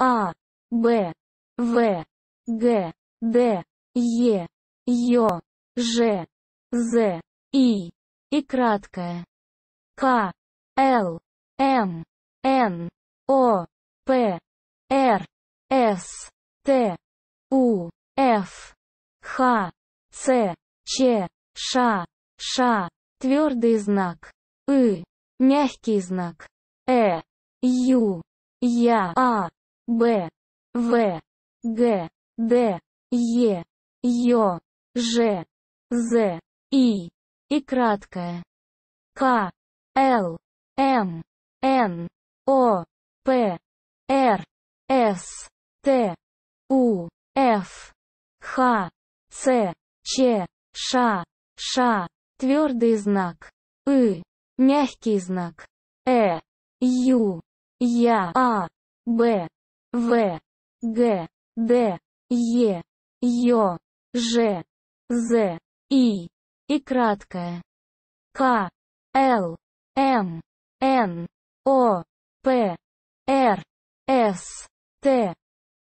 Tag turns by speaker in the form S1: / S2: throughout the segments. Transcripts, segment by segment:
S1: А, Б, В, Г, Д, Е, Ё, Ж, З, И, и краткое. К, Л, М, Н, О, П, Р, С, Т, У, Ф, Х, С, Ч, Ш, Ш, твердый знак, И, мягкий знак, Э, Ю, Я, А. Б, В, Г, Д, Е, Ё, Ж, З, И, и краткое. К, Л, М, Н, О, П, Р, С, Т, У, Ф, Х, С, Ч, Ш, Ш, твердый знак, И, мягкий знак, Э, Ю, Я, А, Б, в, Г, Д, Е, Ё, Ж, З, И, и краткое. К, Л, М, Н, О, П, Р, С, Т,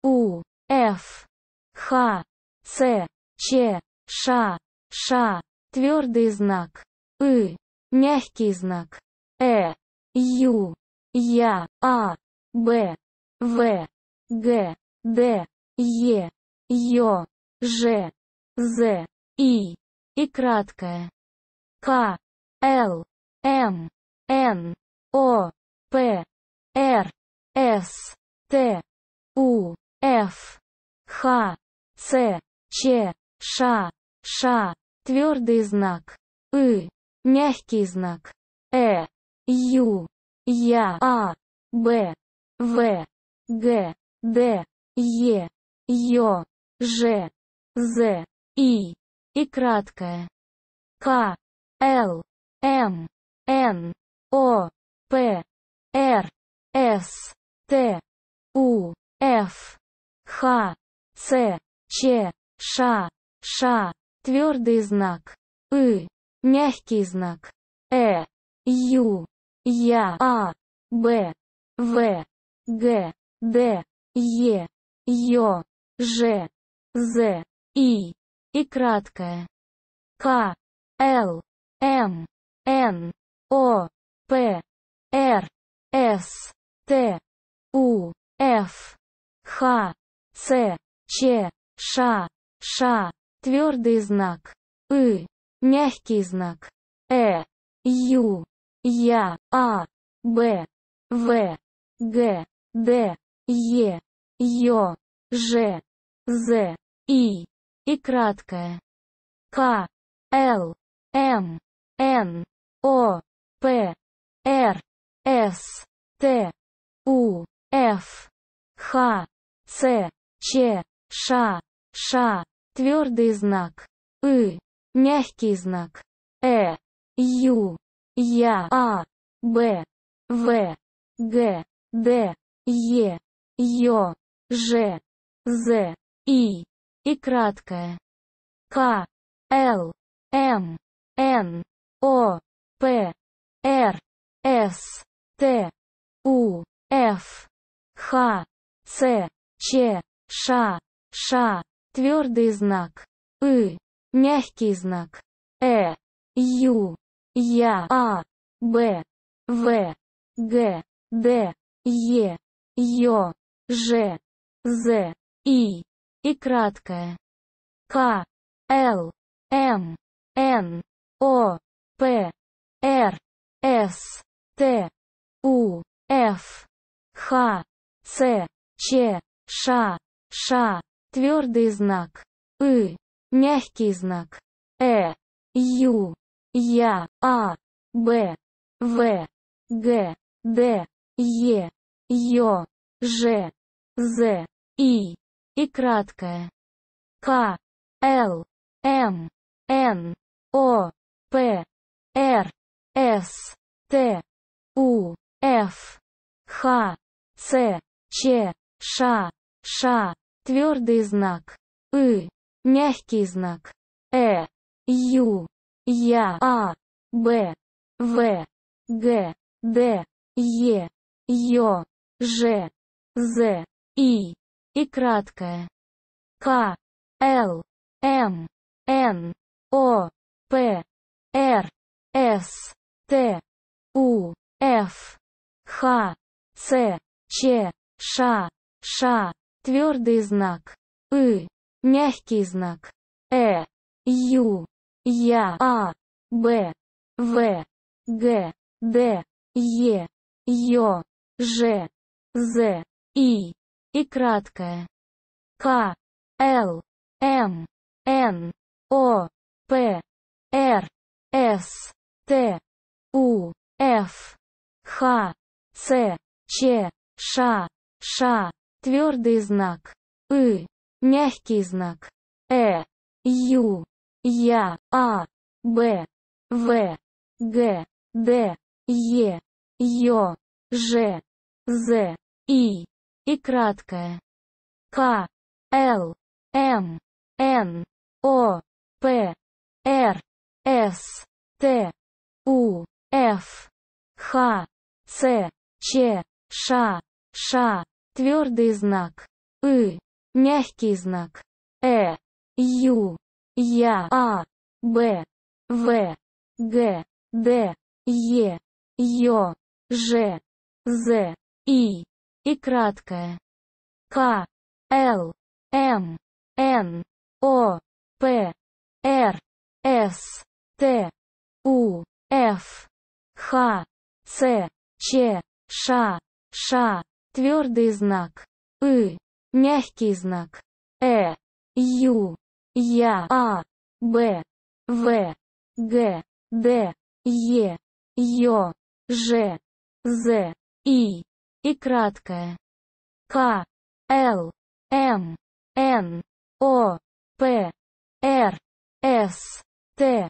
S1: У, Ф, Х, С, Ч, Ш, Ш, твердый знак, И, мягкий знак, Э, Ю, Я, А, Б, в, Г, Д, Е, Ё, Ж, З, И, и краткое. К, Л, М, Н, О, П, Р, С, Т, У, Ф, Х, С, Ч, Ш, Ш, твердый знак, И, мягкий знак, Э, Ю, Я, А, Б, В, Г, Д, Е, Ё, Ж, З, И, и краткое. К, Л, М, Н, О, П, Р, С, Т, У, Ф, Х, С, Ч, Ш, Ш, твердый знак, И, мягкий знак, Э, Ю, Я, А, Б, В, Г. Д, Е, Ё, Ж, З, И, и краткое. К, Л, М, Н, О, П, Р, С, Т, У, Ф, Х, С, Ч, Ш, Ш, твердый знак, И, мягкий знак, Э, Ю, Я, А, Б, В, Г, Д, Е, Ё, Ж, З, И, и краткое. К, Л, М, Н, О, П, Р, С, Т, У, Ф, Х, Ц, Ч, Ш, Ш, твердый знак. И, мягкий знак. Э, Ю, Я, А, Б, В, Г, Д, Е. Ё, Ж, З, И, и краткое. К, Л, М, Н, О, П, Р, С, Т, У, Ф, Х, С, Ч, Ш, Ш, твердый знак, И, мягкий знак, Э, Ю, Я, А, Б, В, Г, Д, Е, Ё. Ж, З, И, и краткое. К, Л, М, Н, О, П, Р, С, Т, У, Ф, Х, С, Ч, Ш, Ш, твердый знак. И, мягкий знак. Э, Ю, Я, А, Б, В, Г, Д, Е, Ё, Ж. З, И, и краткое. К, Л, М, Н, О, П, Р, С, Т, У, Ф, Х, С, Ч, Ш, Ш, твердый знак. И, мягкий знак. Э, Ю, Я, А, Б, В, Г, Д, Е, Ё, Ж, З. И. И краткое. К. Л. М. Н. О. П. Р. С. Т. У. Ф. Х. С. Ч. Ш. Ш. Твердый знак. И. Мягкий знак. Э. Ю. Я. А. Б. В. Г. Д. Е. Ё. Ж. З. И и краткое. К, Л, М, Н, О, П, Р, С, Т, У, Ф, Х, С, Ч, Ш, Ш, твердый знак, И, мягкий знак, Э, Ю, Я, А, Б, В, Г, Д, Е, Ё, Ж, З, И и краткое. К, Л, М, Н, О, П, Р, С, Т, У, Ф, Х, С, Ч, Ш, Ш, твердый знак, И, мягкий знак, Э, Ю, Я, А, Б, В, Г, Д, Е, Ё, Ж, З, И и краткое. К, Л, М, Н, О, П, Р, С, Т, У, Ф, Х, С, Ч, Ш, Ш, твердый знак, И, мягкий знак, Э, Ю, Я, А, Б, В, Г, Д, Е, Ё, Ж, З, И и краткое. К, Л, М, Н, О, П, Р, С, Т,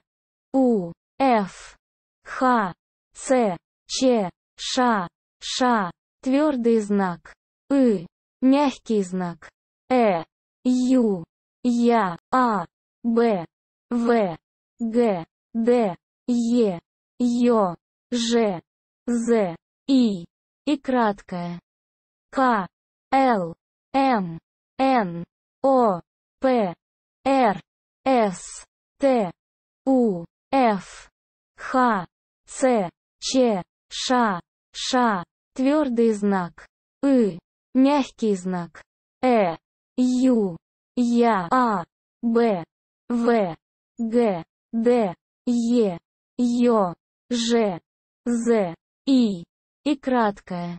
S1: У, Ф, Х, С, Ч, Ш, Ш, твердый знак, И, мягкий знак, Э, Ю, Я, А, Б, В, Г, Д, Е, Ё, Ж, З, И и краткое. К, Л, М, Н, О, П, Р, С, Т, У, Ф, Х, С, Ч, Ш, Ш, твердый знак, И, мягкий знак, Э, Ю, Я, А, Б, В, Г, Д, Е, Ё, Ж, З, И и краткое.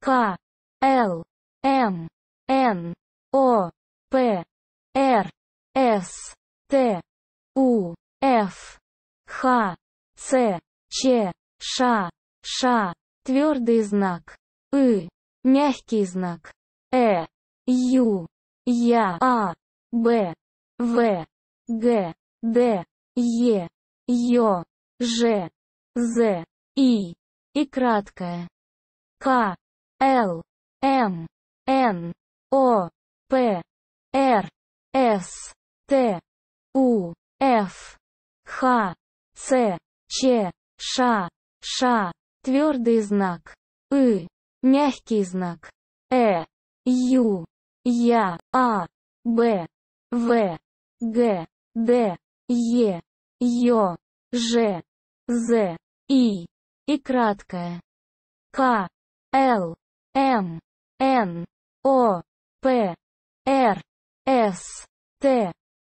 S1: К, Л, М, Н, О, П, Р, С, Т, У, Ф, Х, С, Ч, Ш, Ш, твердый знак, И, мягкий знак, Э, Ю, Я, А, Б, В, Г, Д, Е, Ё, Ж, З, И и краткое. К, Л, М, Н, О, П, Р, С, Т, У, Ф, Х, С, Ч, Ш, Ш, твердый знак, И, мягкий знак, Э, Ю, Я, А, Б, В, Г, Д, Е, Ё, Ж, З, И и краткое. К, Л, М, Н, О, П, Р, С, Т,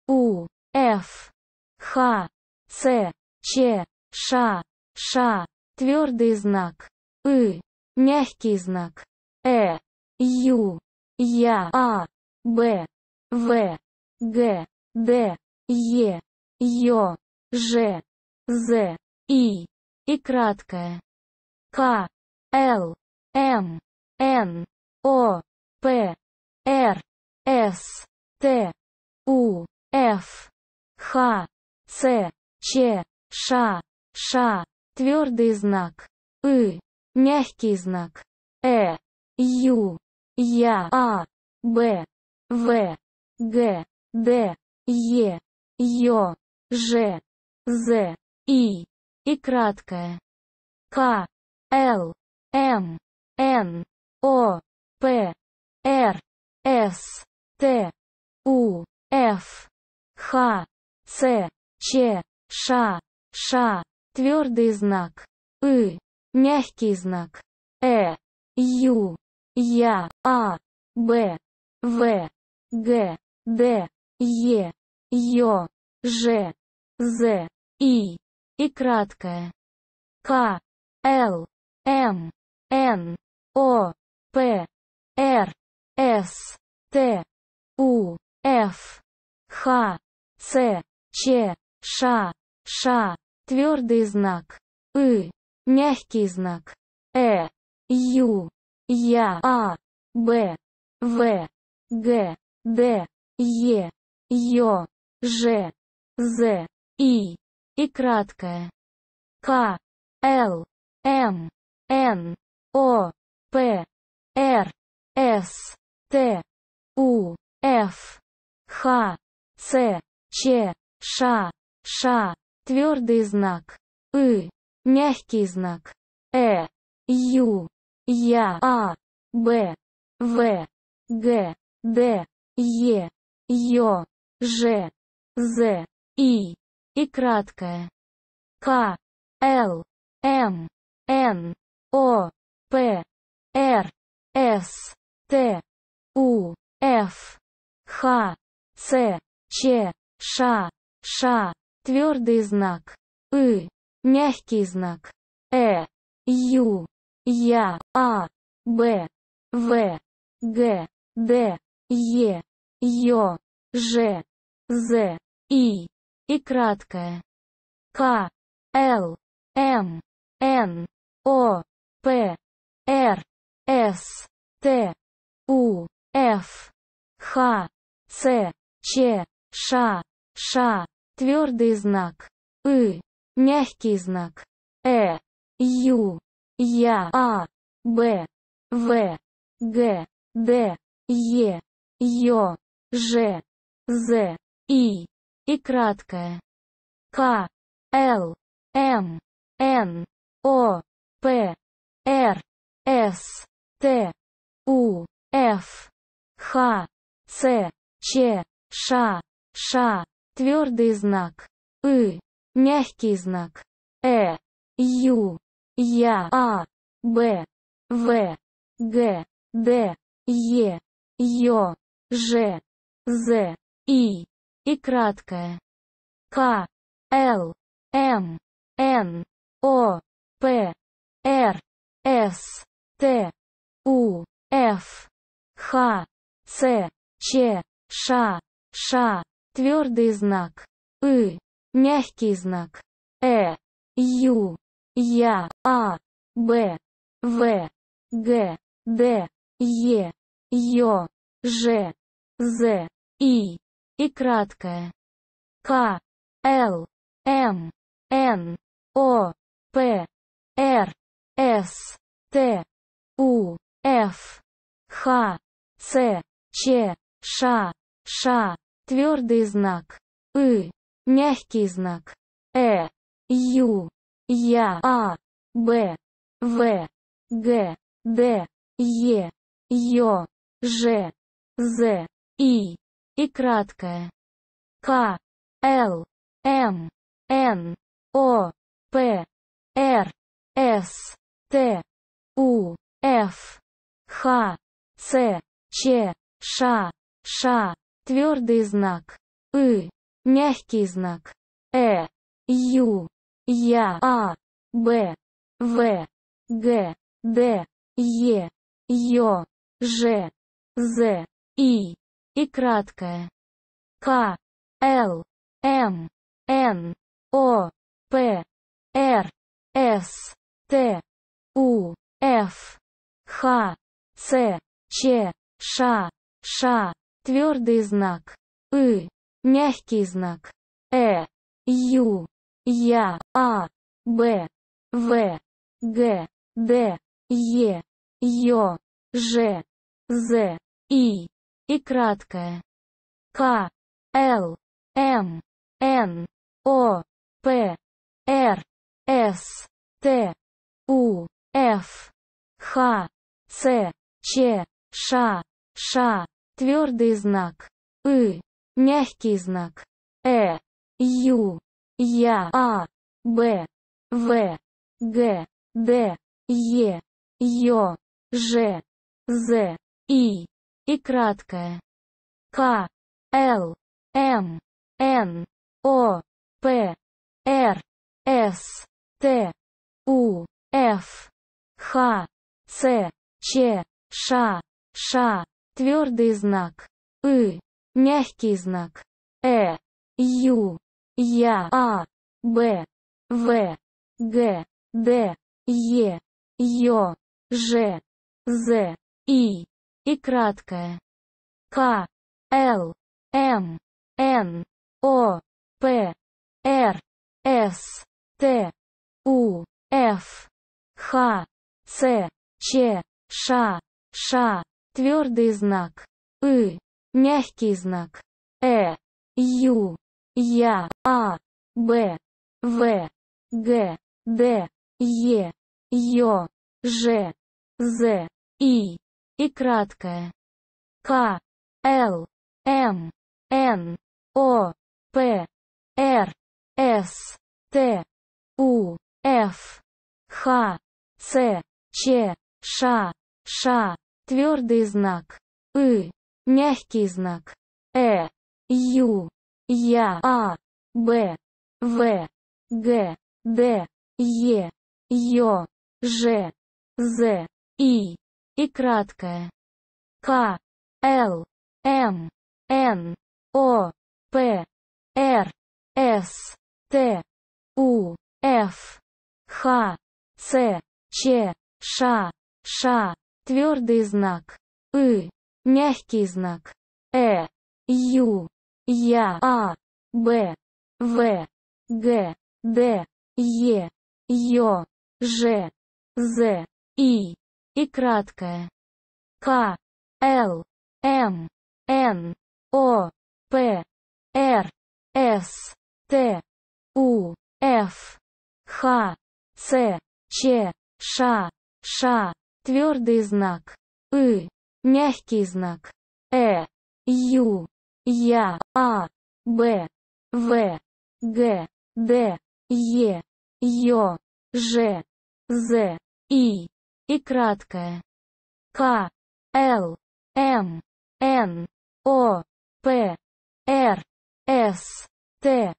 S1: У, Ф, Х, С, Ч, Ш, Ш, твердый знак, И, мягкий знак, Э, Ю, Я, А, Б, В, Г, Д, Е, Ё, Ж, З, И и краткое. К, Л, М, Н, О, П, Р, С, Т, У, Ф, Х, С, Ч, Ш, Ш, твердый знак, И, мягкий знак, Э, Ю, Я, А, Б, В, Г, Д, Е, Ё, Ж, З, И и краткое. К, Л, М, Н, О, П, Р, С, Т, У, Ф, Х, С, Ч, Ш, Ш, твердый знак, И, мягкий знак, Э, Ю, Я, А, Б, В, Г, Д, Е, Ё, Ж, З, И и краткое. К, Л, М, Н, О, П, Р, С, Т, У, Ф, Х, С, Ч, Ш, Ш, твердый знак, И, мягкий знак, Э, Ю, Я, А, Б, В, Г, Д, Е, Ё, Ж, З, И и краткое. К, Л, М, Н, О, П, Р, С, Т, У, Ф, Х, С, Ч, Ш, Ш, твердый знак, И, мягкий знак, Э, Ю, Я, А, Б, В, Г, Д, Е, Ё, Ж, З, И и краткое. К, Л, М, Н, О, П, Р, С, Т, У, Ф, Х, С, Ч, Ш, Ш, твердый знак, И, мягкий знак, Э, Ю, Я, А, Б, В, Г, Д, Е, Ё, Ж, З, И и краткое. К, Л, М, Н, О, П, Р, С, Т, У, Ф, Х, С, Ч, Ш, Ш, твердый знак, И, мягкий знак, Э, Ю, Я, А, Б, В, Г, Д, Е, Ё, Ж, З, И и краткое. К, Л, М, Н, О, П, Р, С, Т, У, Ф, Х, С, Ч, Ш, Ш, твердый знак, И, мягкий знак, Э, Ю, Я, А, Б, В, Г, Д, Е, Ё, Ж, З, И и краткое. К, Л, М, Н, О, П, Р, С, Т, У, Ф, Х, С, Ч, Ш, Ш, твердый знак, И, мягкий знак, Э, Ю, Я, А, Б, В, Г, Д, Е, Ё, Ж, З, И и краткое. К, Л, М, Н, О, П, Р, С, Т, У, Ф, Х, С, Ч, Ш, Ш, твердый знак, И, мягкий знак, Э, Ю, Я, А, Б, В, Г, Д, Е, Ё, Ж, З, И и краткое. К, Л, М, Н, О, П, Р, С, Т, У, Ф, Х, С, Ч, Ш, Ш, твердый знак, И, мягкий знак, Э, Ю, Я, А, Б, В, Г, Д, Е, Ё, Ж, З, И и краткое. К, Л, М, Н, О, П, Р, С, Т, У, Ф, Х, С, Ч, Ш, Ш, твердый знак, И, мягкий знак, Э, Ю, Я, А, Б, В, Г, Д, Е, Ё, Ж, З, И и краткое. К, Л, М, Н, О, П, Р, С, Т, У, Ф, Х, С, Ч, Ш, Ш, твердый знак, И, мягкий знак, Э, Ю, Я, А, Б, В, Г, Д, Е, Ё, Ж, З, И и краткое. К, Л, М, Н, О, П, Р, С, Т, У, Ф, Х, С, Ч, Ш, Ш, твердый знак, И, мягкий знак, Э, Ю, Я, А, Б, В, Г, Д, Е, Ё, Ж, З, И и краткое. К, Л, М, Н, О, П, Р, С, Т, У, Ф, Х, С, Ч, Ш, Ш, твердый знак, И, мягкий знак, Э, Ю, Я, А, Б, В, Г, Д, Е, Ё, Ж, З, И и краткое. К, Л, М, Н, О, П, Р, С, Т, У, Ф, Х, С, Ч, Ш, Ш, твердый знак, И, мягкий знак, Э, Ю, Я, А, Б, В, Г, Д, Е, Ё, Ж, З, И и краткое. К, Л, М, Н, О, П, Р, С, Т, У, Ф, Х, С, Ч, Ш, Ш, твердый знак, И, мягкий знак, Э, Ю, Я, А, Б, В, Г, Д, Е, Ё, Ж, З, И и краткое. К, Л, М, Н, О, П, Р, С, Т, У, Ф, Х, С, Ч, Ш, Ш, твердый знак, И, мягкий знак, Э, Ю, Я, А, Б, В, Г, Д, Е, Ё, Ж, З, И и краткое. К, Л, М, Н, О, П, Р, С, Т,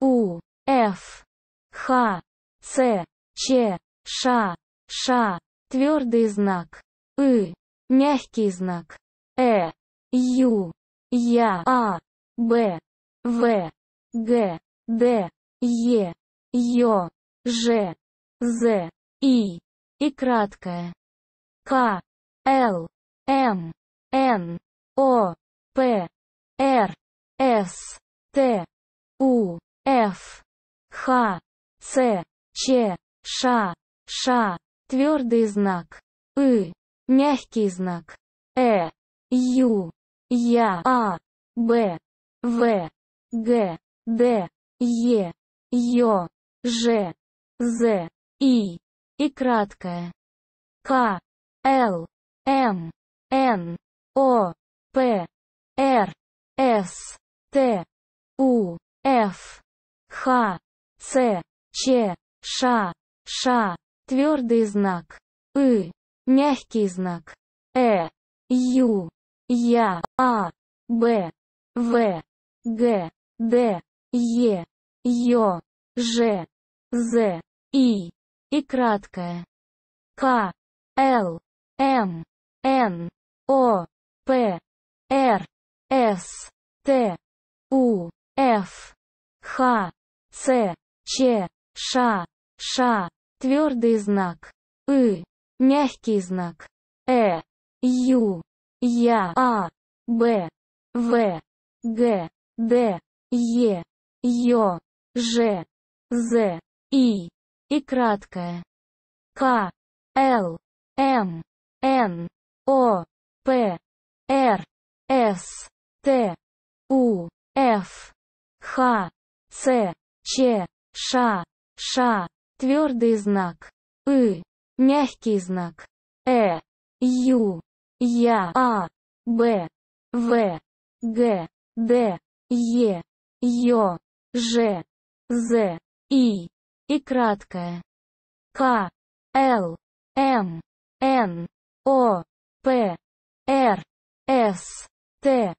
S1: У, Ф, Х, С, Ч, Ш, Ш, твердый знак, И, мягкий знак, Э, Ю, Я, А, Б, В, Г, Д, Е, Ё, Ж, З, И и краткое. К, Л, М, Н, О, П, Р, С, Т, У, Ф, Х, С, Ч, Ш, Ш, твердый знак, И, мягкий знак, Э, Ю, Я, А, Б, В, Г, Д, Е, Ё, Ж, З, И и краткое. К, Л, М, Н, О, П, Р, С, Т, У, Ф, Х, С, Ч, Ш, Ш, твердый знак, И, мягкий знак, Э, Ю, Я, А, Б, В, Г, Д, Е, Ё, Ж, З, И и краткое. К, Л, М, Н, О, П, Р, С, Т, У, Ф, Х, С, Ч, Ш, Ш, твердый знак, И, мягкий знак, Э, Ю, Я, А, Б, В, Г, Д, Е, Ё, Ж, З, И и краткое. К, Л, М, Н, О, П, Р, С, Т, У, Ф, Х, С, Ч, Ш, Ш, твердый знак, И, мягкий знак, Э, Ю, Я, А, Б, В, Г, Д, Е, Ё, Ж, З, И и краткое. К, Л, М, Н, О, П, Р, С, Т,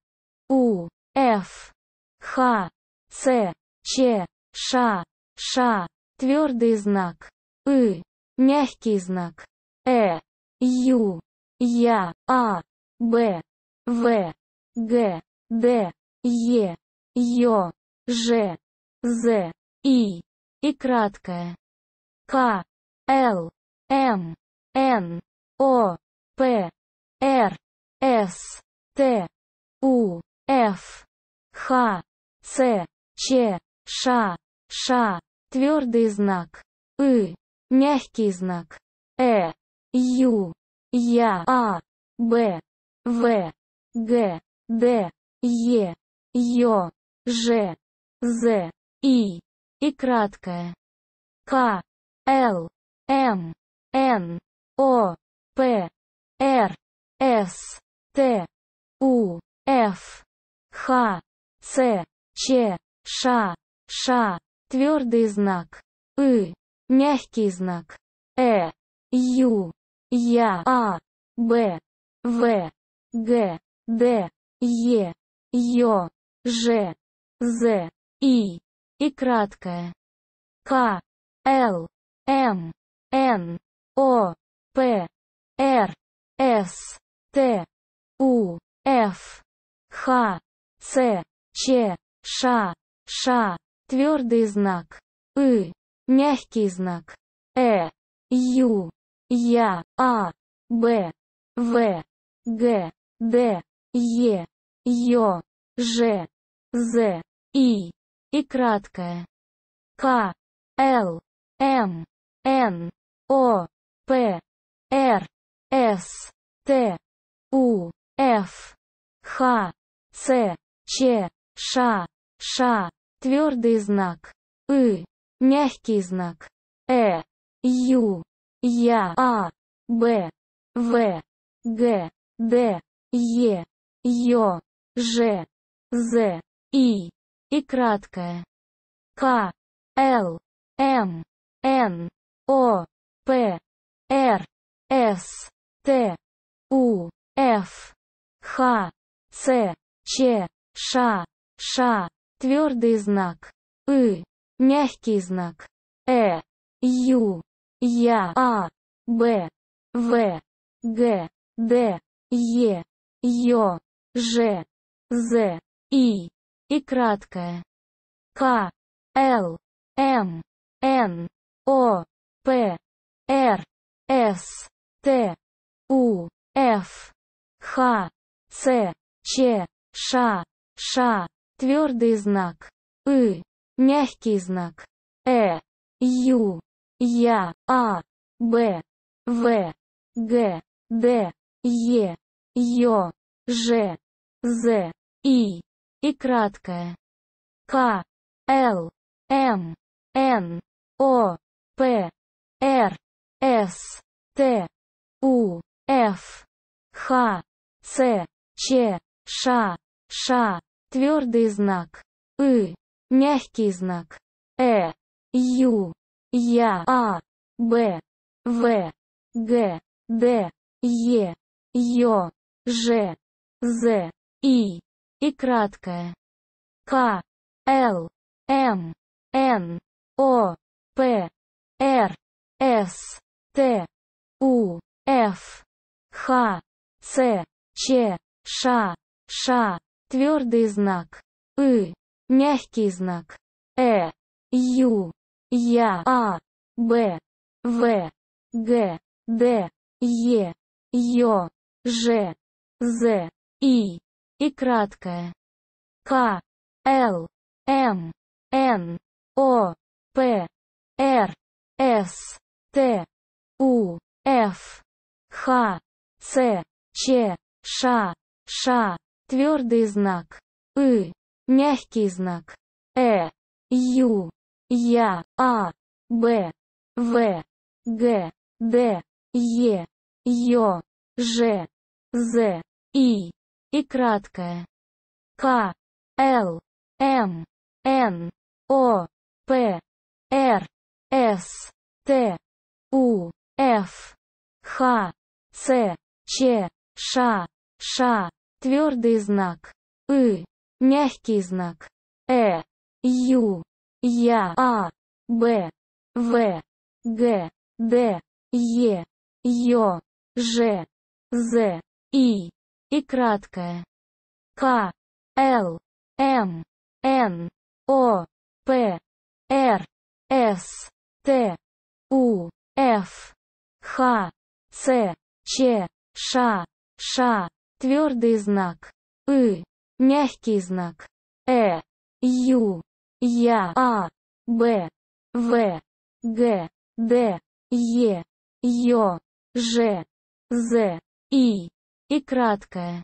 S1: У, Ф, Х, С, Ч, Ш, Ш, твердый знак, И, мягкий знак, Э, Ю, Я, А, Б, В, Г, Д, Е, Ё, Ж, З, И и краткое. К, Л, М, Н, О, П, Р, С, Т, У, Ф, Х, С, Ч, Ш, Ш, твердый знак, И, мягкий знак, Э, Ю, Я, А, Б, В, Г, Д, Е, Ё, Ж, З, И и краткое. К, Л, М, Н, О, П, Р, С, Т, У, Ф, Х, С, Ч, Ш, Ш, твердый знак, И, мягкий знак, Э, Ю, Я, А, Б, В, Г, Д, Е, Ё, Ж, З, И и краткое. К, Л, М, Н, О, П, Р, С, Т, У, Ф, Х, С, Ч, Ш, Ш, твердый знак, И, мягкий знак, Э, Ю, Я, А, Б, В, Г, Д, Е, Ё, Ж, З, И и краткое. К, Л, М, Н, О, П, Р, С, Т, У, Ф, Х, С, Ч, Ш, Ш, твердый знак, И, мягкий знак, Э, Ю, Я, А, Б, В, Г, Д, Е, Ё, Ж, З, И и краткое. К, Л, М, Н, О, П, Р, С, Т, У, Ф, Х, С, Ч, Ш, Ш, твердый знак, И, мягкий знак, Э, Ю, Я, А, Б, В, Г, Д, Е, Ё, Ж, З, И и краткое. К, Л, М, Н, О, П, Р, С, Т, У, Ф, Х, С, Ч, Ш, Ш, твердый знак, И, мягкий знак, Э, Ю, Я, А, Б, В, Г, Д, Е, Ё, Ж, З, И и краткое. К, Л, М, Н, О, П, Р, С, Т, У, Ф, Х, С, Ч, Ш, Ш, твердый знак, И, мягкий знак, Э, Ю, Я, А, Б, В, Г, Д, Е, Ё, Ж, З, И и краткое. К, Л, М, Н, О, П, Р, С, Т, У, Ф, Х, С, Ч, Ш, Ш, твердый знак, И, мягкий знак, Э, Ю, Я, А, Б, В, Г, Д, Е, Ё, Ж, З, И и краткое. К, Л, М, Н, О, П, Р, С, Т, У, Ф, Х, С, Ч, Ш, Ш, твердый знак, И, мягкий знак, Э, Ю, Я, А, Б, В, Г, Д, Е, Ё, Ж, З, И и краткое К, Л, М, Н, О, П, Р, С, Т, У, Ф, Х, С, Ч, Ш, Ш, твердый знак, И, мягкий знак, Э, Ю, Я, А, Б, В, Г, Д, Е, Ё, Ж, З, И и краткое. К, Л, М, Н, О, П, Р, С, Т, У, Ф, Х, С, Ч, Ш, Ш, твердый знак, И, мягкий знак, Э, Ю, Я, А, Б, В, Г, Д, Е, Ё, Ж, З, И и краткое.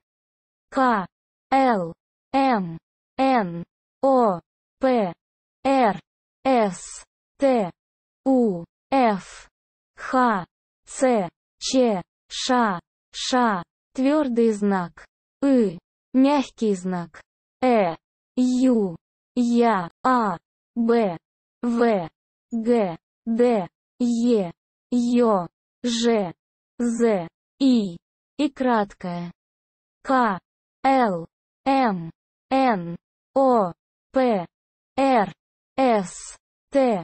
S1: К, Л, М, Н, О, П, Р, С, Т, У, Ф, Х, С, Ч, Ш, Ш, твердый знак, И, мягкий знак, Э, Ю, Я, А, Б, В, Г, Д, Е, Ё, Ж, З, И и краткое. К, Л, М, Н, О, П, Р, С, Т,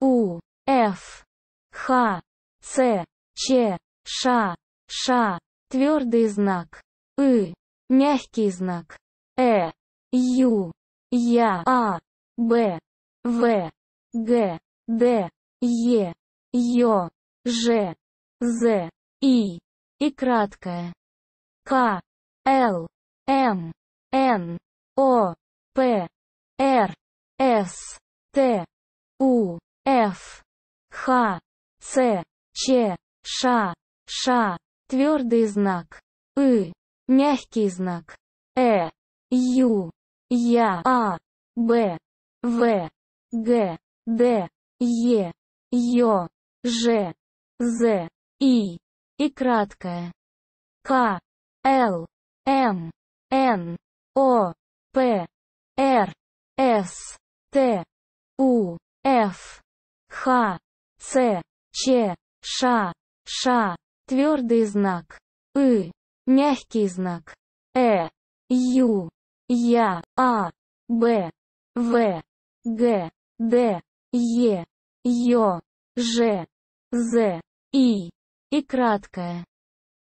S1: У, Ф, Х, С, Ч, Ш, Ш, твердый знак, И, мягкий знак, Э, Ю, Я, А, Б, В, Г, Д, Е, Ё, Ж, З, И и краткое. К, Л, М, Н, О, П, Р, С, Т, У, Ф, Х, С, Ч, Ш, Ш, твердый знак, И, мягкий знак, Э, Ю, Я, А, Б, В, Г, Д, Е, Ё, Ж, З, И и краткое. К, Л, М, Н, О, П, Р, С, Т, У, Ф, Х, С, Ч, Ш, Ш, твердый знак, И, мягкий знак, Э, Ю, Я, А, Б, В, Г, Д, Е, Ё, Ж, З, И и краткое.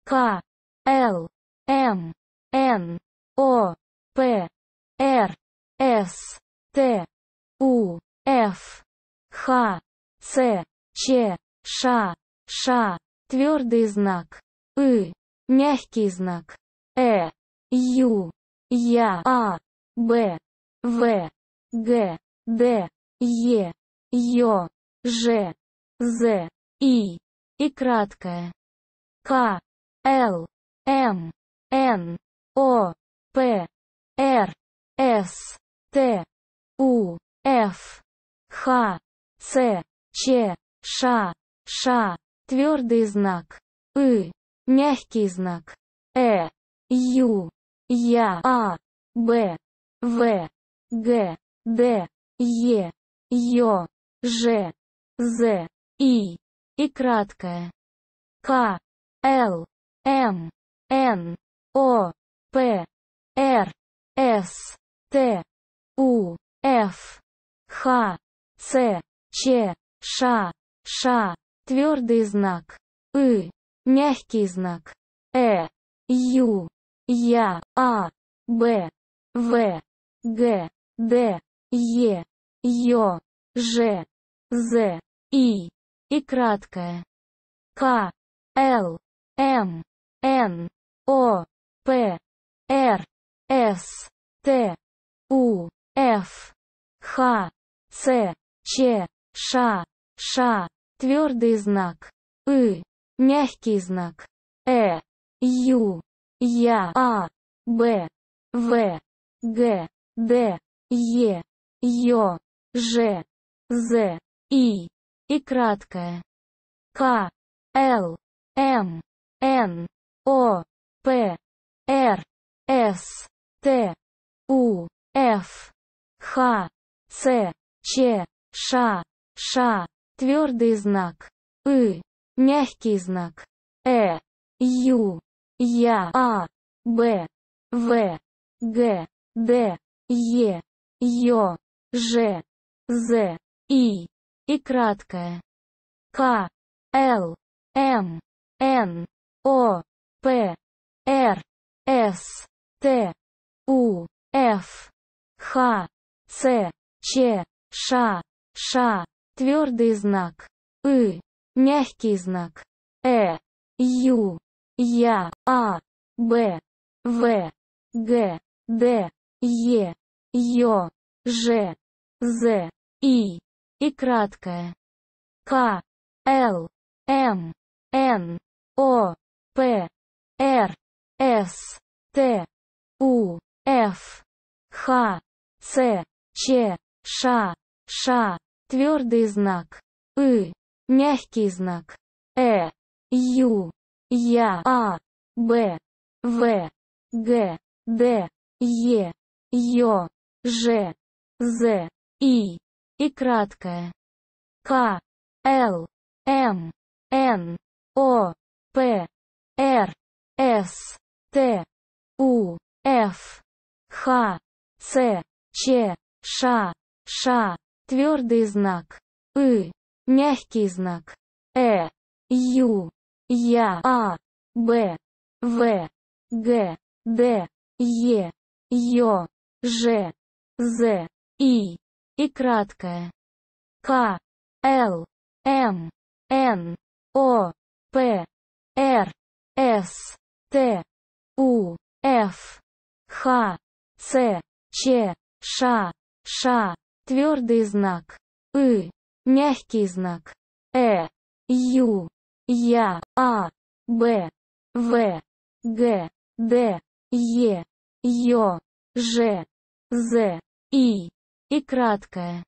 S1: К, Л, М, Н, О, П, Р, С, Т, У, Ф, Х, С, Ч, Ш, Ш, твердый знак, И, мягкий знак, Э, Ю, Я, А, Б, В, Г, Д, Е, Ё, Ж, З, И и краткое. К, Л, М, Н, О, П, Р, С, Т, У, Ф, Х, С, Ч, Ш, Ш, твердый знак, И, мягкий знак, Э, Ю, Я, А, Б, В, Г, Д, Е, Ё, Ж, З, И и краткое. К, Л, М, Н, О, П, Р, С, Т, У, Ф, Х, С, Ч, Ш, Ш, твердый знак, И, мягкий знак, Э, Ю, Я, А, Б, В, Г, Д, Е, Ё, Ж, З, И и краткое. К, Л, М, Н, О, П, Р, С, Т, У, Ф, Х, С, Ч, Ш, Ш, твердый знак, И, мягкий знак, Э, Ю, Я, А, Б, В, Г, Д, Е, Ё, Ж, З, И и краткое. К, Л, М, Н, О, П, Р, С, Т, У, Ф, Х, С, Ч, Ш, Ш, твердый знак, И, мягкий знак, Э, Ю, Я, А, Б, В, Г, Д, Е, Ё, Ж, З, И и краткое. К, Л, М, Н, О, П, Р, С, Т, У, Ф, Х, С, Ч, Ш, Ш, твердый знак, И, мягкий знак, Э, Ю, Я, А, Б, В, Г, Д, Е, Ё, Ж, З, И и краткое. К, Л, М, Н, О, П, Р, С, Т, У, Ф, Х, С, Ч, Ш, Ш, твердый знак, И, мягкий знак, Э, Ю, Я, А, Б, В, Г, Д, Е, Ё, Ж, З, И и краткое. К, Л, М, Н, О, П, Р, С, Т, У, Ф, Х, С, Ч, Ш, Ш, твердый знак, И, мягкий знак, Э, Ю, Я, А, Б, В, Г, Д, Е, Ё, Ж, З, И и краткое. К, Л, М, Н, О, П, Р, С, Т, У, Ф, Х, С, Ч, Ш, Ш, твердый знак, И, мягкий знак, Э, Ю, Я, А, Б, В, Г, Д, Е, Ё, Ж, З, И и краткое.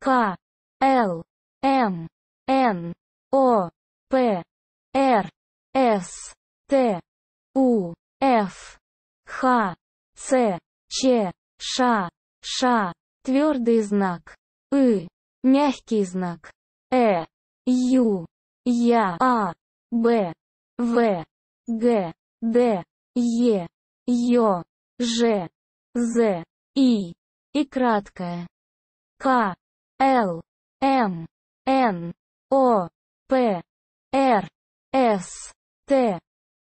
S1: К, Л, М, Н, О, П, Р, С, Т, У, Ф, Х, С, Ч, Ш, Ш, твердый знак, И, мягкий знак, Э, Ю, Я, А, Б, В, Г, Д, Е, Ё, Ж, З, И и краткое. К, Л, М, Н, О, П, Р, С, Т,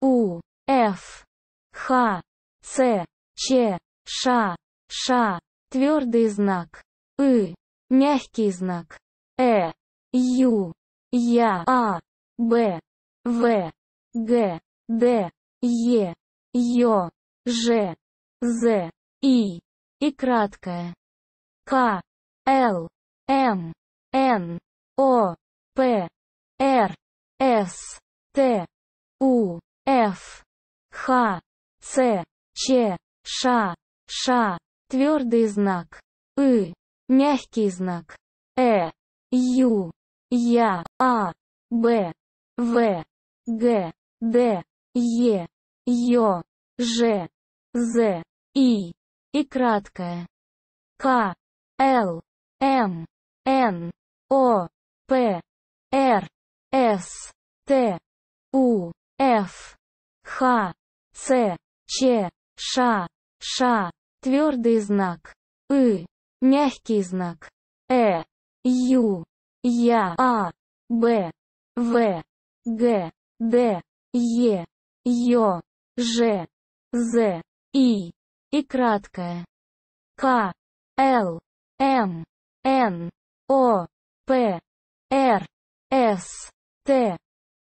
S1: У, Ф, Х, С, Ч, Ш, Ш, твердый знак, И, мягкий знак, Э, Ю, Я, А, Б, В, Г, Д, Е, Ё, Ж, З, И и краткое. К, Л, М, Н, О, П, Р, С, Т, У, Ф, Х, С, Ч, Ш, Ш, твердый знак, И, мягкий знак, Э, Ю, Я, А, Б, В, Г, Д, Е, Ё, Ж, З, И и краткое. К, Л, М, Н, О, П, Р, С, Т, У, Ф, Х, С, Ч, Ш, Ш, твердый знак, И, мягкий знак, Э, Ю, Я, А, Б, В, Г, Д, Е, Ё, Ж, З, И и краткое. К, Л, М, Н, О, П, Р, С, Т,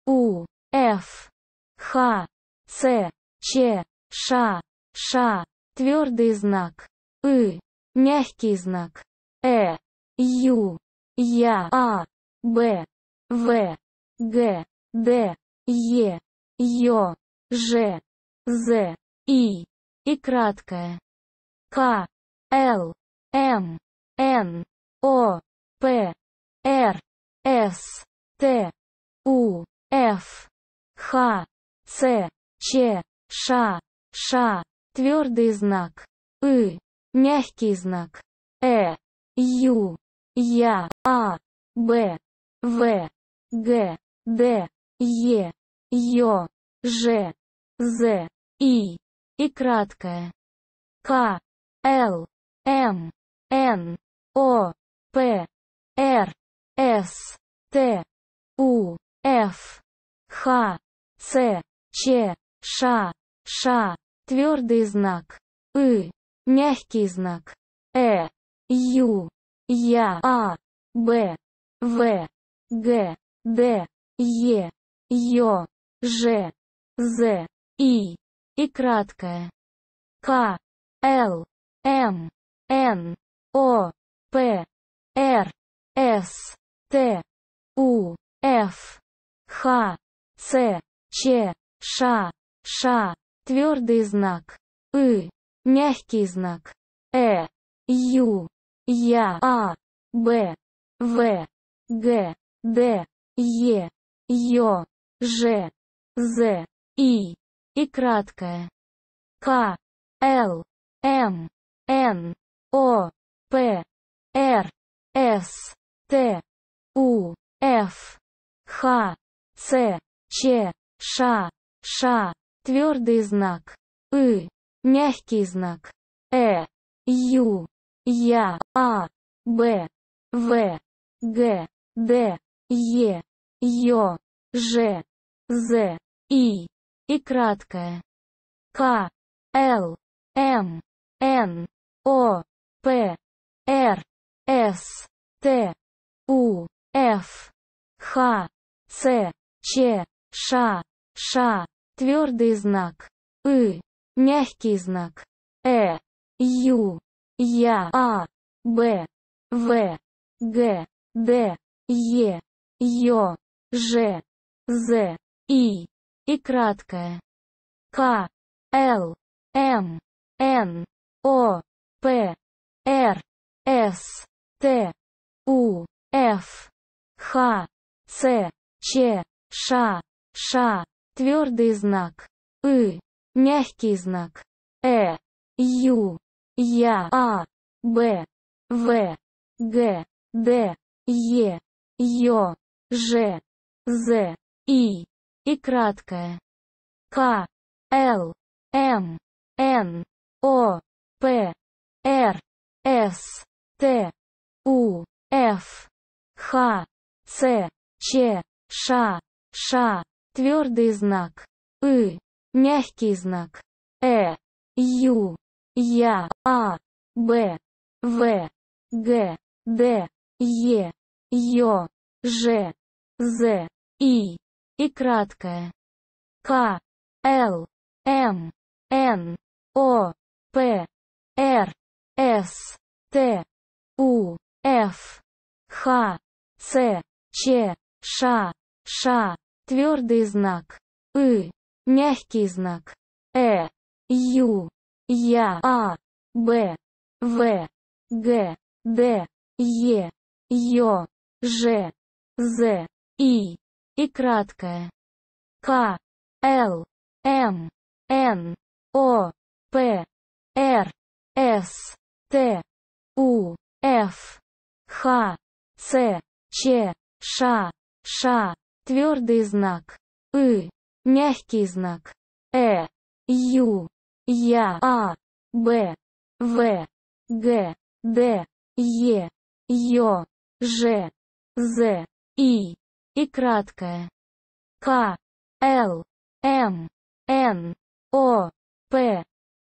S1: У, Ф, Х, С, Ч, Ш, Ш, твердый знак, И, мягкий знак, Э, Ю, Я, А, Б, В, Г, Д, Е, Ё, Ж, З, И и краткое. К, Л, М, Н, О, П, Р, С, Т, У, Ф, Х, С, Ч, Ш, Ш, твердый знак, И, мягкий знак, Э, Ю, Я, А, Б, В, Г, Д, Е, Ё, Ж, З, И и краткое. К, Л, М, Н, О, П, Р, С, Т, У, Ф, Х, С, Ч, Ш, Ш, твердый знак, И, мягкий знак, Э, Ю, Я, А, Б, В, Г, Д, Е, Ё, Ж, З, И и краткое. К, Л, М, Н, О, П, Р, С, Т, У, Ф, Х, С, Ч, Ш, Ш, твердый знак, И, мягкий знак, Э, Ю, Я, А, Б, В, Г, Д, Е, Ё, Ж, З, И и краткое. К, Л, М, Н, О, П, Р, С, Т, У, Ф, Х, С, Ч, Ш, Ш, твердый знак, И, мягкий знак, Э, Ю, Я, А, Б, В, Г, Д, Е, Ё, Ж, З, И и краткое. К, Л, М, Н, О, П, Р, С, Т, У, Ф, Х, С, Ч, Ш, Ш, твердый знак, И, мягкий знак, Э, Ю, Я, А, Б, В, Г, Д, Е, Ё, Ж, З, И и краткое. К. Л. М. Н. О. П. Р. С. Т. У. Ф. Х. С. Ч. Ш. Ш. Твердый знак. И. Мягкий знак. Э. Ю. Я. А. Б. В. Г. Д. Е. Ё. Ж. З. И и краткое К, Л, М, Н, О, П, Р, С, Т, У, Ф, Х, С, Ч, Ш, Ш, твердый знак, И, мягкий знак, Э, Ю, Я, А, Б, В, Г, Д, Е, Ё, Ж, З, И и краткое. К, Л, М, Н, О, П, Р, С, Т, У, Ф, Х, С, Ч, Ш, Ш, твердый знак, И, мягкий знак, Э, Ю, Я, А, Б, В, Г, Д, Е, Ё, Ж, З, И и краткое. К, Л, М, Н, О, П, Р, С, Т, У, Ф, Х, С, Ч, Ш, Ш, твердый знак, И, мягкий знак, Э, Ю, Я, А, Б, В, Г, Д, Е, Ё, Ж, З, И и краткое К, Л, М, Н, О, П,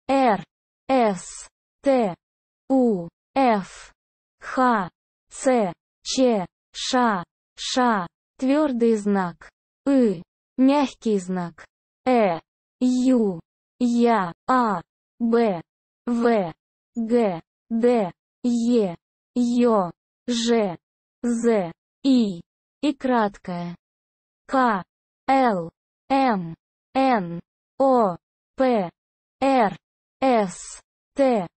S1: Р, С, Т, У, Ф, Х, С, Ч, Ш, Ш, твердый знак, И, мягкий знак, Э, Ю, Я, А, Б, В, Г, Д, Е, Ё, Ж, З, И и краткое. К, Л, М, Н, О, П, Р, С, Т,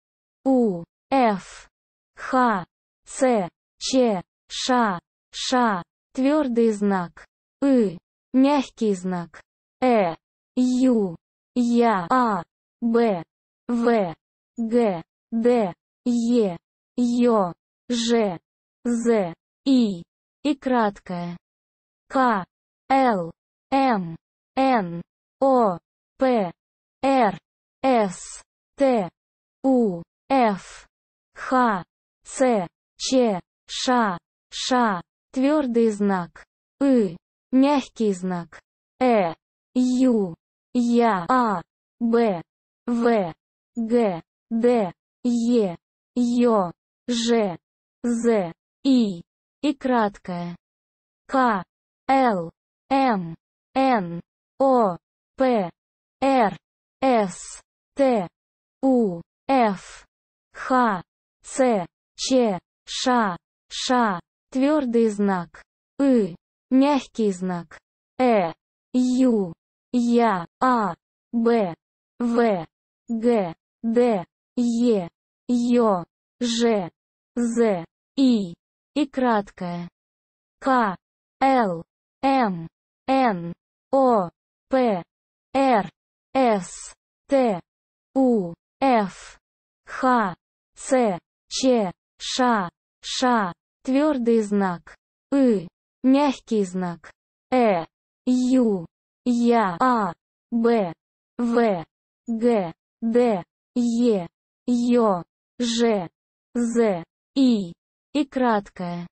S1: У, Ф, Х, С, Ч, Ш, Ш, твердый знак, И, мягкий знак, Э, Ю, Я, А, Б, В, Г, Д, Е, Ё, Ж, З, И и краткое. К, Л, М, Н, О, П, Р, С, Т, У, Ф, Х, С, Ч, Ш, Ш, твердый знак, И, мягкий знак, Э, Ю, Я, А, Б, В, Г, Д, Е, Ё, Ж, З, И и краткое. К, Л, М, Н, О, П, Р, С, Т, У, Ф, Х, С, Ч, Ш, Ш, твердый знак, И, мягкий знак, Э, Ю, Я, А, Б, В, Г, Д, Е, Ё, Ж, З, И и краткое. К, Л, М, Н, О, П, Р, С, Т, У, Ф, Х, С, Ч, Ш, Ш, твердый знак, И, мягкий знак, Э, Ю, Я, А, Б, В, Г, Д, Е, Ё, Ж, З, И и краткое.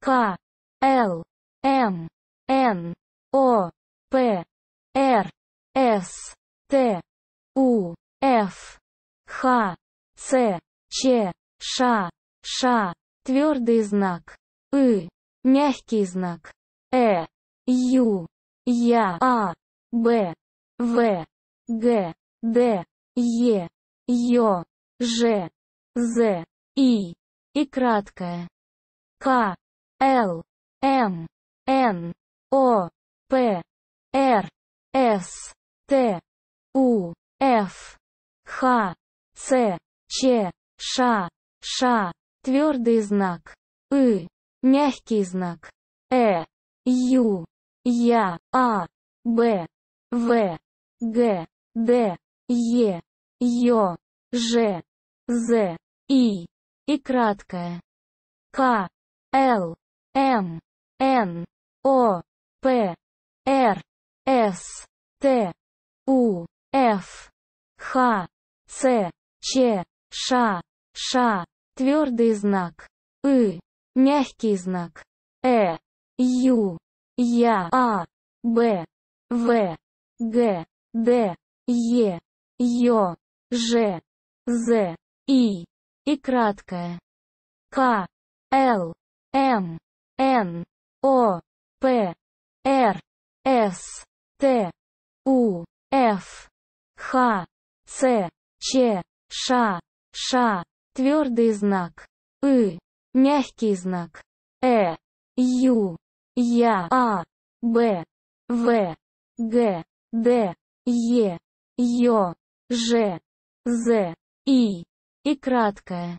S1: К, Л, М, Н, О, П, Р, С, Т, У, Ф, Х, С, Ч, Ш, Ш, твердый знак, И, мягкий знак, Э, Ю, Я, А, Б, В, Г, Д, Е, Ё, Ж, З, И и краткое. К, Л, М, Н, О, П, Р, С, Т, У, Ф, Х, С, Ч, Ш, Ш, твердый знак, И, мягкий знак, Э, Ю, Я, А, Б, В, Г, Д, Е, Ё, Ж, З, И и краткое. К, Л, М, Н, О, П, Р, С, Т, У, Ф, Х, С, Ч, Ш, Ш, твердый знак, И, мягкий знак, Э, Ю, Я, А, Б, В, Г, Д, Е, Ё, Ж, З, И и краткое. К, Л, М, Н, О, П, Р, С, Т, У, Ф, Х, С, Ч, Ш, Ш, твердый знак, И, мягкий знак, Э, Ю, Я, А, Б, В, Г, Д, Е, Ё, Ж, З, И и краткое.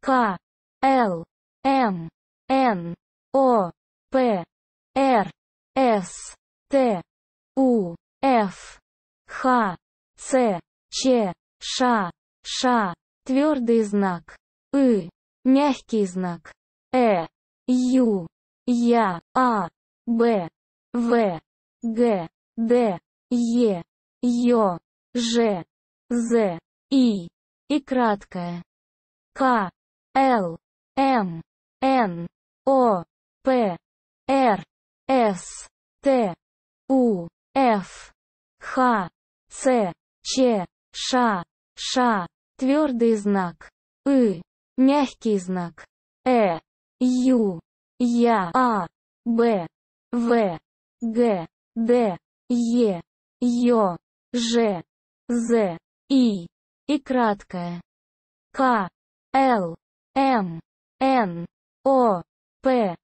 S1: К, Л, М, Н, О, П, Р, С, Т, У, Ф, Х, С, Ч, Ш, Ш, твердый знак, И, мягкий знак, Э, Ю, Я, А, Б, В, Г, Д, Е, Ё, Ж, З, И и краткое. К, Л, М, Н, О, П, Р, С, Т, У, Ф, Х, С, Ч, Ш, Ш, твердый знак, И, мягкий знак, Э, Ю, Я, А, Б, В, Г, Д, Е, Ё, Ж, З, И и краткое. К, Л, М, Н, О, П,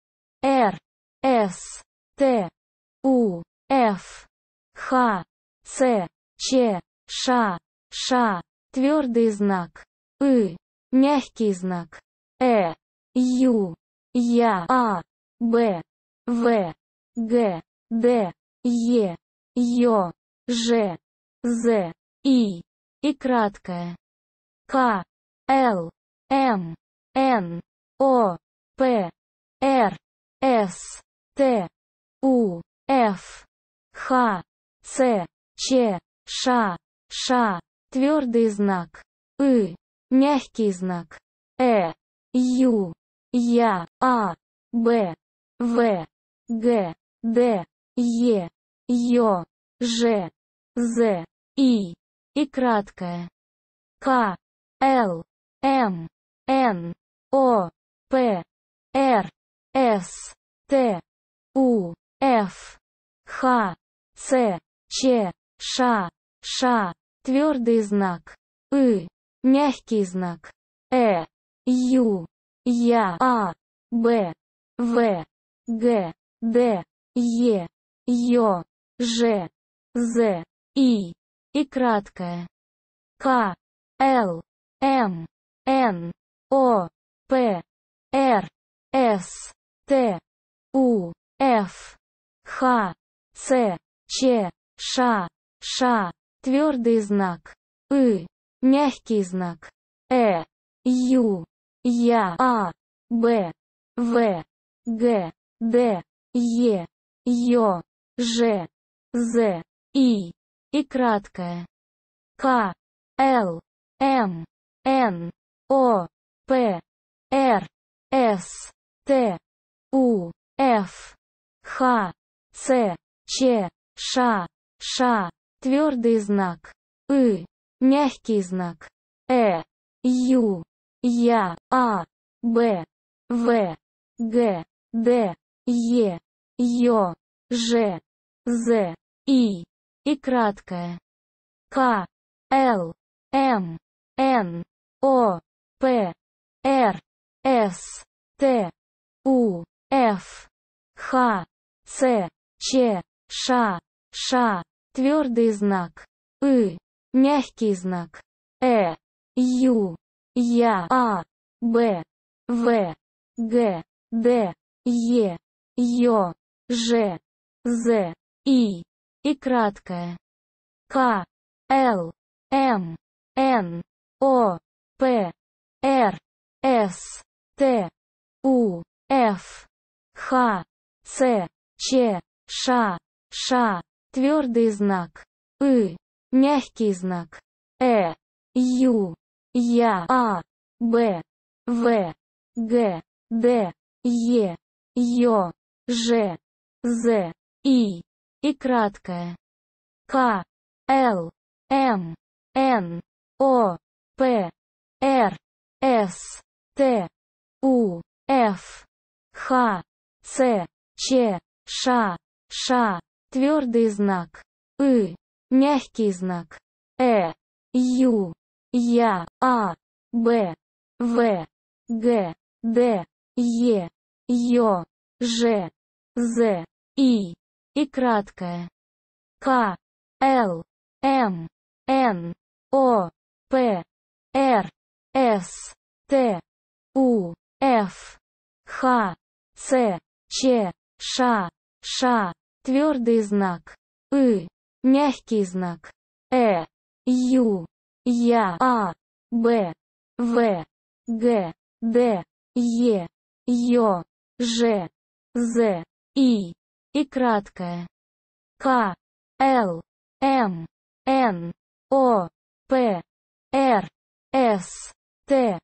S1: Р, С, Т, У, Ф, Х, С, Ч, Ш, Ш, твердый знак, И, мягкий знак, Э, Ю, Я, А, Б, В, Г, Д, Е, Ё, Ж, З, И и краткое. К, Л, М, Н, О, П, Р, С, Т, У, Ф, Х, С, Ч, Ш, Ш, твердый знак, И, мягкий знак, Э, Ю, Я, А, Б, В, Г, Д, Е, Ё, Ж, З, И и краткое. К, Л, М, Н, О, П, Р, С, Т, У, Ф, Х, С, Ч, Ш, Ш, твердый знак, И, мягкий знак, Э, Ю, Я, А, Б, В, Г, Д, Е, Ё, Ж, З, И и краткое. К, Л, М, Н, О, П, Р, С, Т, У, Ф, Х, С, Ч, Ш, Ш, твердый знак, И, мягкий знак, Э, Ю, Я, А, Б, В, Г, Д, Е, Ё, Ж, З, И и краткое. К, Л, М, Н, О, П, Р, С, Т, У, Ф, Х, С, Ч, Ш, Ш, твердый знак, И, мягкий знак, Э, Ю, Я, А, Б, В, Г, Д, Е, Ё, Ж, З, И и краткое. К, Л, М, Н, О, П, Р, С, Т, У, Ф, Х, С, Ч, Ш, Ш, твердый знак, И, мягкий знак, Э, Ю, Я, А, Б, В, Г, Д, Е, Ё, Ж, З, И и краткое. К, Л, М, Н, О, П, Р, С, Т, У, Ф, Х, С, Ч, Ш, Ш, твердый знак, И, мягкий знак, Э, Ю, Я, А, Б, В, Г, Д, Е, Ё, Ж, З, И и краткое. К, Л, М, Н, О, П, Р, С, Т, У, Ф, Х, С, Ч, Ш, Ш, твердый знак, И, мягкий знак, Э, Ю, Я, А, Б, В, Г, Д, Е, Ё, Ж, З, И и краткое. К, Л, М, Н, О, П, Р, С, Т, У, Ф, Х, С, Ч, Ш, Ш, твердый знак, И, мягкий знак, Э, Ю, Я, А, Б, В, Г, Д, Е, Ё, Ж, З, И и краткое. К, Л, М, Н, О, П, Р, С, Т,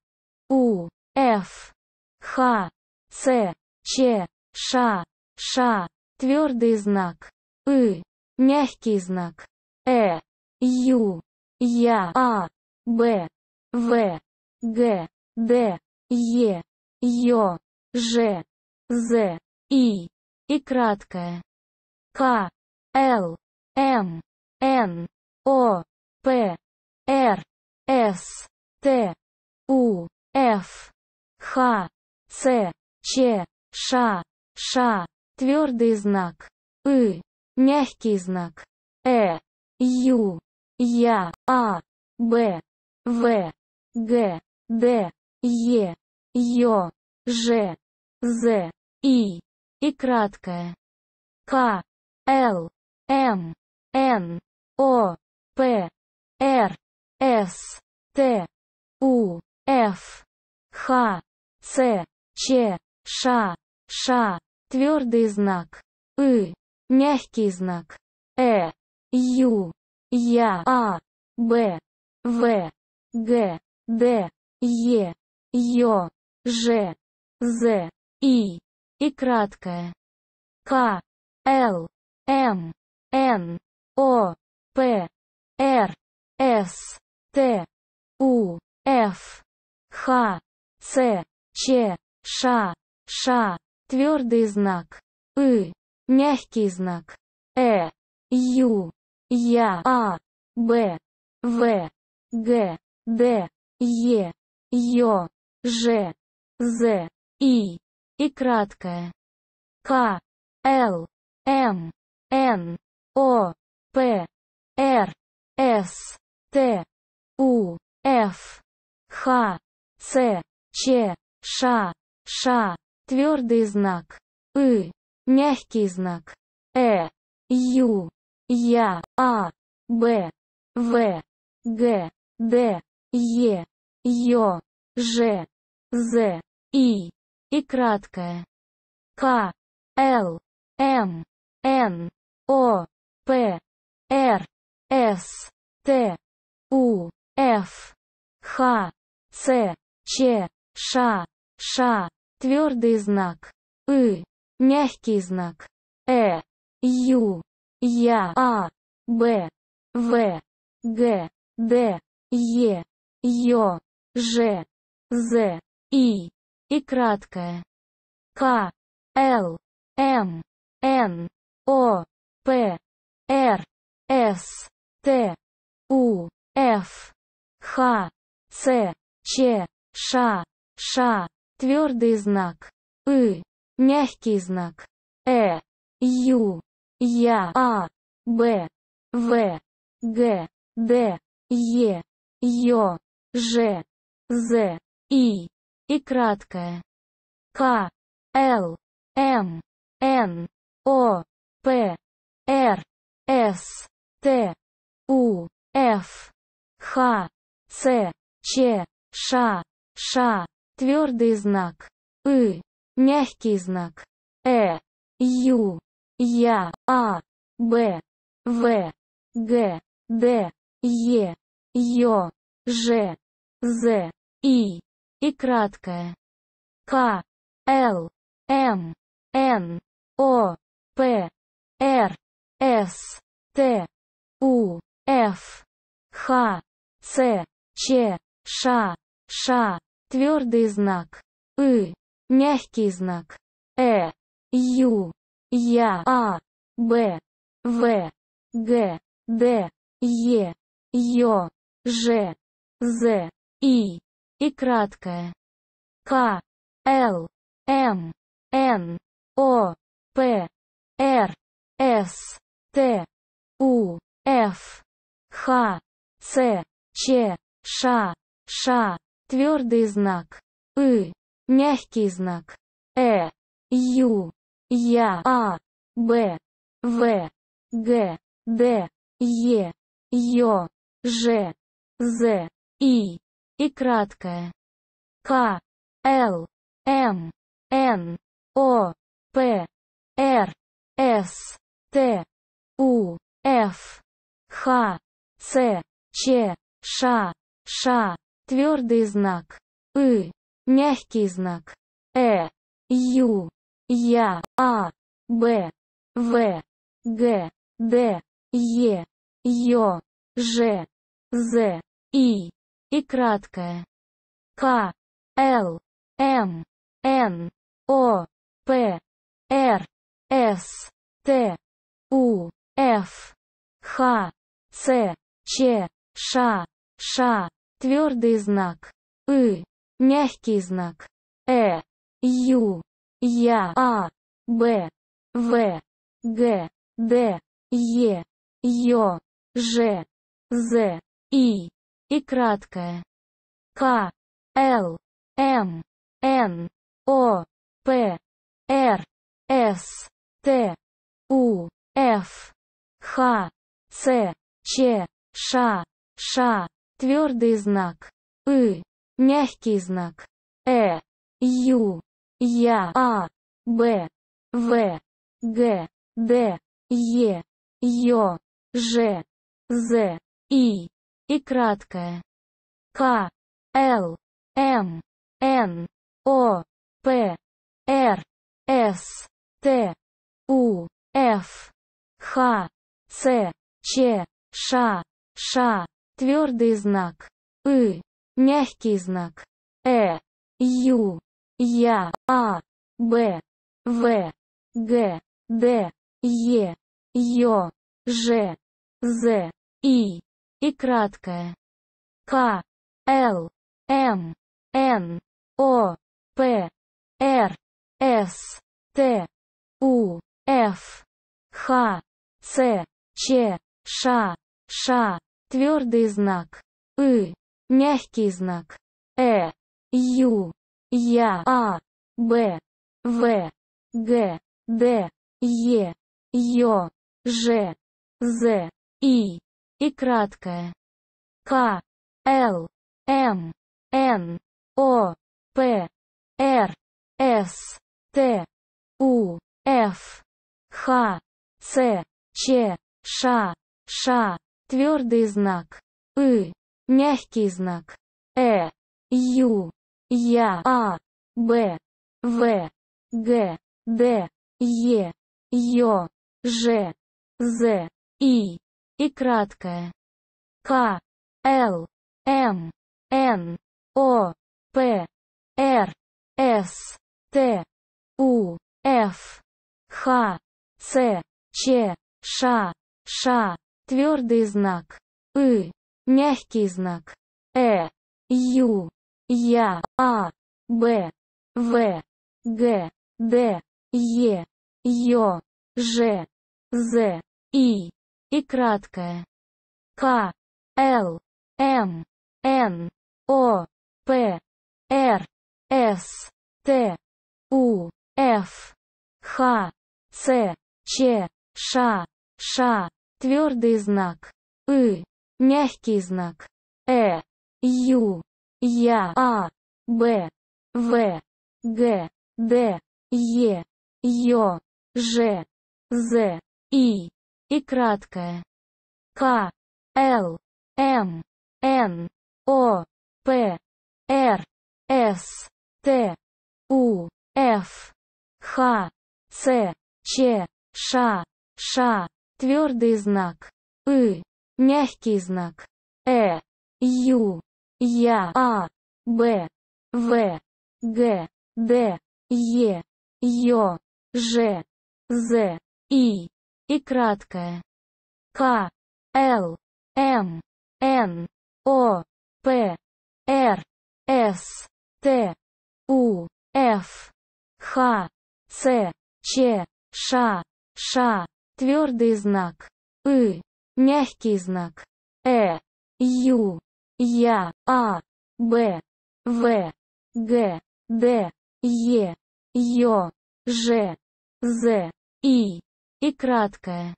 S1: У, Ф, Х, С, Ч, Ш, Ш, твердый знак, И, мягкий знак, Э, Ю, Я, А, Б, В, Г, Д, Е, Ё, Ж, З, И и краткое. К, Л, М, Н, О, П, Р, С, Т, У, Ф, Х, С, Ч, Ш, Ш, твердый знак, И, мягкий знак, Э, Ю, Я, А, Б, В, Г, Д, Е, Ё, Ж, З, И и краткое. К, Л, М, Н, О, П, Р, С, Т, У, Ф, Х, С, Ч, Ш, Ш, твердый знак, И, мягкий знак, Э, Ю, Я, А, Б, В, Г, Д, Е, Ё, Ж, З, И и краткое. К, Л, М, Н, О, П, Р, С, Т, У, Ф, Х, С, Ч, Ш, Ш, твердый знак, И, мягкий знак, Э, Ю, Я, А, Б, В, Г, Д, Е, Ё, Ж, З, И и краткое. К, Л, М, Н, О, П, Р, С, Т, У, Ф, Х, С, Ч, Ш, Ш, твердый знак, И, мягкий знак, Э, Ю, Я, А, Б, В, Г, Д, Е, Ё, Ж, З, И и краткое. К, Л, М, Н, О, П, Р, С, Т, У, Ф, Х, С, Ч, Ш, Ш, твердый знак, И, мягкий знак, Э, Ю, Я, А, Б, В, Г, Д, Е, Ё, Ж, З, И и краткое. К, Л, М, Н, О, П, Р, С, Т, У, Ф, Х, С, Ч, Ш, Ш, твердый знак, И, мягкий знак, Э, Ю, Я, А, Б, В, Г, Д, Е, Ё, Ж, З, И и краткое. К, Л, М, Н, О, П, Р, С, Т, У, Ф, Х, С, Ч, Ш, Ш, твердый знак, И, мягкий знак, Э, Ю, Я, А, Б, В, Г, Д, Е, Ё, Ж, З, И и краткое. К, Л, М, Н, О, П, Р, С, Т, У, Ф, Х, С, Ч, Ш, Ш, твердый знак, И, мягкий знак, Э, Ю, Я, А, Б, В, Г, Д, Е, Ё, Ж, З, И и краткое. К, Л, М, Н, О, П, Р, С, Т, У, Ф, Х, С, Ч, Ш, Ш, твердый знак, И, мягкий знак, Э, Ю, Я, А, Б, В, Г, Д, Е, Ё, Ж, З, И и краткое. К, Л, М, Н, О, П, Р, С, Т, У, Ф, Х, С, Ч, Ш, Ш, твердый знак, И, мягкий знак, Э, Ю, Я, А, Б, В, Г, Д, Е, Ё, Ж, З, И и краткое. К, Л, М, Н, О, П, Р, С, Т, У, Ф, Х, С, Ч, Ш, Ш, твердый знак, И, мягкий знак, Э, Ю, Я, А, Б, В, Г, Д, Е, Ё, Ж, З, И и краткое. К, Л, М, Н, О, П, Р, С, Т, У, Ф, Х, С, Ч, Ш, Ш, твердый знак, И, мягкий знак, Э, Ю, Я, А, Б, В, Г, Д, Е, Ё, Ж, З, И и краткое. К, Л, М, Н, О, П, Р, С, Т, У, Ф, Х, С, Ч, Ш, Ш, твердый знак, И, мягкий знак, Э, Ю, Я, А, Б, В, Г, Д, Е, Ё, Ж, З, И и краткое. К, Л, М, Н, О, П, Р, С, Т, У, Ф, Х, С, Ч, Ш, Ш, твердый знак, И, мягкий знак, Э, Ю, Я, А, Б, В, Г, Д, Е, Ё, Ж, З, И и краткое. К, Л, М, Н, О, П, Р, С, Т, У, Ф, Х, С, Ч, Ш, Ш, твердый знак, И, мягкий знак, Э, Ю, Я, А, Б, В, Г, Д, Е, Ё, Ж, З, И и краткое. К, Л, М, Н, О, П, Р, С, Т, У, Ф, Х, С, Ч, Ш, Ш, твердый знак, И, мягкий знак, Э, Ю, Я, А, Б, В, Г, Д, Е, Ё, Ж, З, И и краткое К, Л, М, Н, О, П, Р, С, Т, У, Ф, Х, С, Ч, Ш, Ш, твердый знак, И, мягкий знак, Э, Ю, Я, А, Б, В, Г, Д, Е, Ё, Ж, З, И и краткое. К, Л, М, Н, О, П, Р, С, Т, У, Ф, Х, С, Ч, Ш, Ш, твердый знак, И, мягкий знак, Э, Ю, Я, А, Б, В, Г, Д, Е, Ё, Ж, З, И и краткое. К, Л, М, Н, О, П, Р, С, Т, У, Ф, Х, С, Ч, Ш, Ш, твердый знак, И, мягкий знак, Э, Ю, Я, А, Б, В, Г, Д, Е, Ё, Ж, З, И и краткое.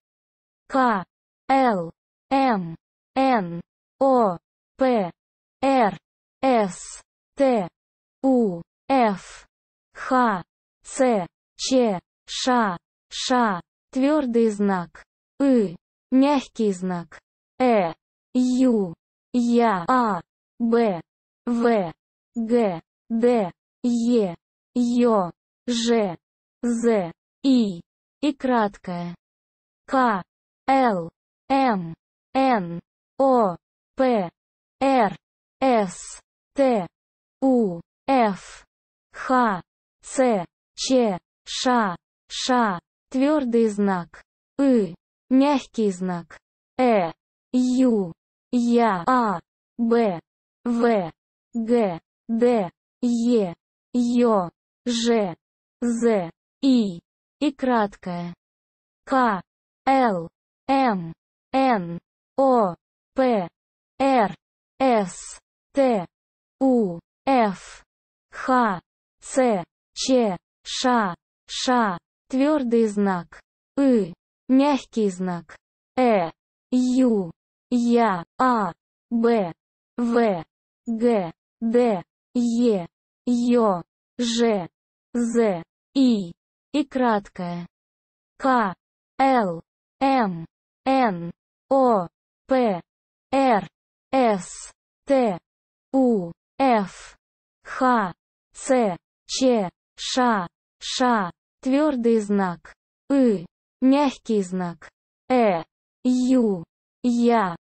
S1: К, Л, М, Н, О, П, Р, С, Т, У, Ф, Х, С, Ч, Ш, Ш, твердый знак, И, мягкий знак, Э, Ю, Я, А, Б, В, Г, Д, Е, Ё, Ж, З, И и краткое. К, Л, М, Н, О, П, Р, С, Т, У, Ф, Х, С, Ч, Ш, Ш, твердый знак, И, мягкий знак, Э, Ю, Я, А, Б, В, Г, Д, Е, Ё, Ж, З, И и краткое. К, Л, М, Н, О, П, Р, С, Т, У, Ф, Х, С, Ч, Ш, Ш, твердый знак, И, мягкий знак, Э, Ю, Я, А, Б, В, Г, Д, Е, Ё, Ж, З, И и краткое К, Л, М, Н, О, П, Р, С, Т, У, Ф, Х, С, Ч, Ш, Ш, твердый знак, И, мягкий знак, Э, Ю, Я,